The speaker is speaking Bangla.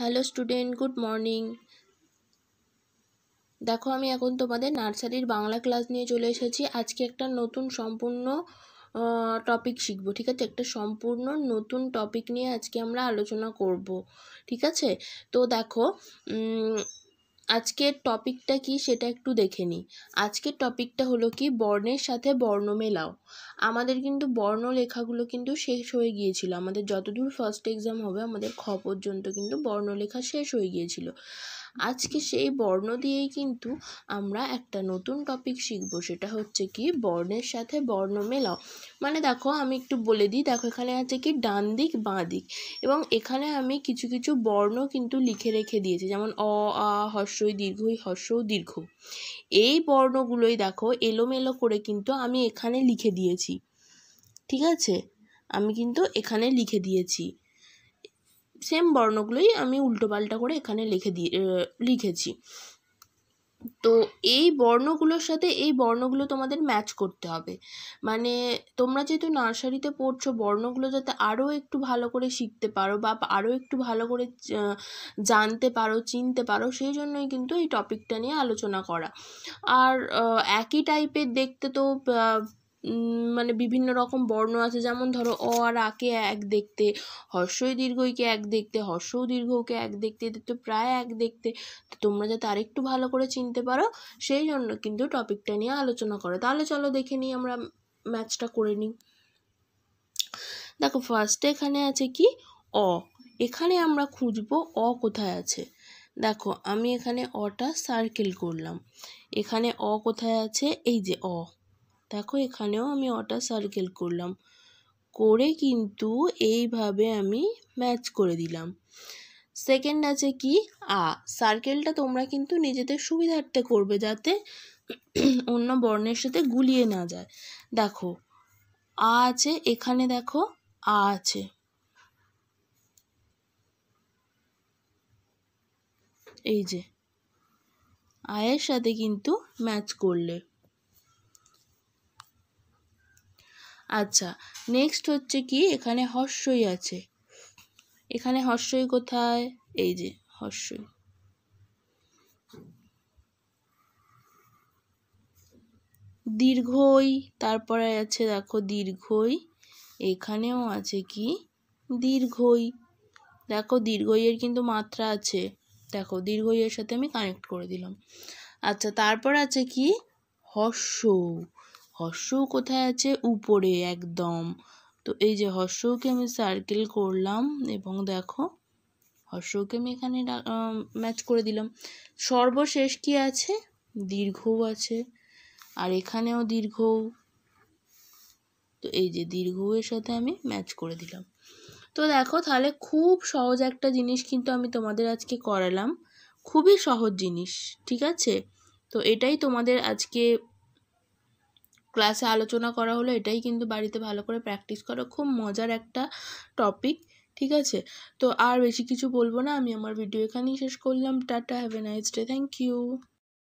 হ্যালো স্টুডেন্ট গুড মর্নিং দেখো আমি এখন তোমাদের নার্সারির বাংলা ক্লাস নিয়ে চলে এসেছি আজকে একটা নতুন সম্পূর্ণ টপিক শিখবো ঠিক আছে একটা সম্পূর্ণ নতুন টপিক নিয়ে আজকে আমরা আলোচনা করব ঠিক আছে তো দেখো আজকের টপিকটা কি সেটা একটু দেখে নিই আজকের টপিকটা হলো কি বর্ণের সাথে বর্ণ মেলাও আমাদের কিন্তু বর্ণ লেখাগুলো কিন্তু শেষ হয়ে গিয়েছিল আমাদের যতদূর ফার্স্ট এক্সাম হবে আমাদের খ পর্যন্ত কিন্তু বর্ণলেখা শেষ হয়ে গিয়েছিল আজকে সেই বর্ণ দিয়েই কিন্তু আমরা একটা নতুন টপিক শিখব সেটা হচ্ছে কি বর্ণের সাথে বর্ণ মেলাও মানে দেখো আমি একটু বলে দিই দেখো এখানে আছে কি ডান দিক বাঁ দিক এবং এখানে আমি কিছু কিছু বর্ণ কিন্তু লিখে রেখে দিয়েছি যেমন অ আ হর্ষই দীর্ঘই হর্ষও দীর্ঘ এই বর্ণগুলোই দেখো এলোমেলো করে কিন্তু আমি এখানে লিখে দিয়েছি ঠিক আছে আমি কিন্তু এখানে লিখে দিয়েছি সেম বর্ণগুলোই আমি উল্টোপাল্টা করে এখানে লিখে দিয়ে লিখেছি তো এই বর্ণগুলোর সাথে এই বর্ণগুলো তোমাদের ম্যাচ করতে হবে মানে তোমরা যেহেতু নার্সারিতে পড়ছো বর্ণগুলো যাতে আরও একটু ভালো করে শিখতে পারো বা আরও একটু ভালো করে জানতে পারো চিনতে পারো সেই জন্যই কিন্তু এই টপিকটা নিয়ে আলোচনা করা আর একই টাইপের দেখতে তো মানে বিভিন্ন রকম বর্ণ আছে যেমন ধরো অ আর আকে এক দেখতে হর্ষই দীর্ঘইকে এক দেখতে হর্ষ দীর্ঘকে এক দেখতে এদের তো প্রায় এক দেখতে তো তোমরা যাতে আরেকটু ভালো করে চিনতে পারো সেই জন্য কিন্তু টপিকটা নিয়ে আলোচনা করো তাহলে চলো দেখে নিই আমরা ম্যাচটা করে নিই দেখো ফার্স্টে এখানে আছে কি অ এখানে আমরা খুঁজবো অ কোথায় আছে দেখো আমি এখানে অটা সার্কেল করলাম এখানে অ কোথায় আছে এই যে অ দেখো এখানেও আমি ওটা সার্কেল করলাম করে কিন্তু এইভাবে আমি ম্যাচ করে দিলাম সেকেন্ড আছে কি আ সার্কেলটা তোমরা কিন্তু নিজেদের সুবিধার্থে করবে যাতে অন্য বর্ণের সাথে গুলিয়ে না যায় দেখো আ আছে এখানে দেখো আ আছে এই যে আয়ের সাথে কিন্তু ম্যাচ করলে আচ্ছা নেক্সট হচ্ছে কি এখানে হর্ষই আছে এখানে হর্ষই কোথায় এই যে হর্ষই দীর্ঘই তারপরে আছে দেখো দীর্ঘই এখানেও আছে কি দীর্ঘই দেখো দীর্ঘইয়ের কিন্তু মাত্রা আছে দেখো দীর্ঘইয়ের সাথে আমি কানেক্ট করে দিলাম আচ্ছা তারপর আছে কি হর্ষ হর্ষ কোথায় আছে উপরে একদম তো এই যে হর্ষকে আমি সার্কেল করলাম এবং দেখো হর্ষকে আমি এখানে ম্যাচ করে দিলাম সর্বশেষ কি আছে দীর্ঘও আছে আর এখানেও দীর্ঘ তো এই যে দীর্ঘ এর সাথে আমি ম্যাচ করে দিলাম তো দেখো তাহলে খুব সহজ একটা জিনিস কিন্তু আমি তোমাদের আজকে করালাম খুবই সহজ জিনিস ঠিক আছে তো এটাই তোমাদের আজকে ক্লাসে আলোচনা করা হলো এটাই কিন্তু বাড়িতে ভালো করে প্র্যাকটিস করো খুব মজার একটা টপিক ঠিক আছে তো আর বেশি কিছু বলবো না আমি আমার ভিডিও এখানেই শেষ করলাম tata have a nice day thank you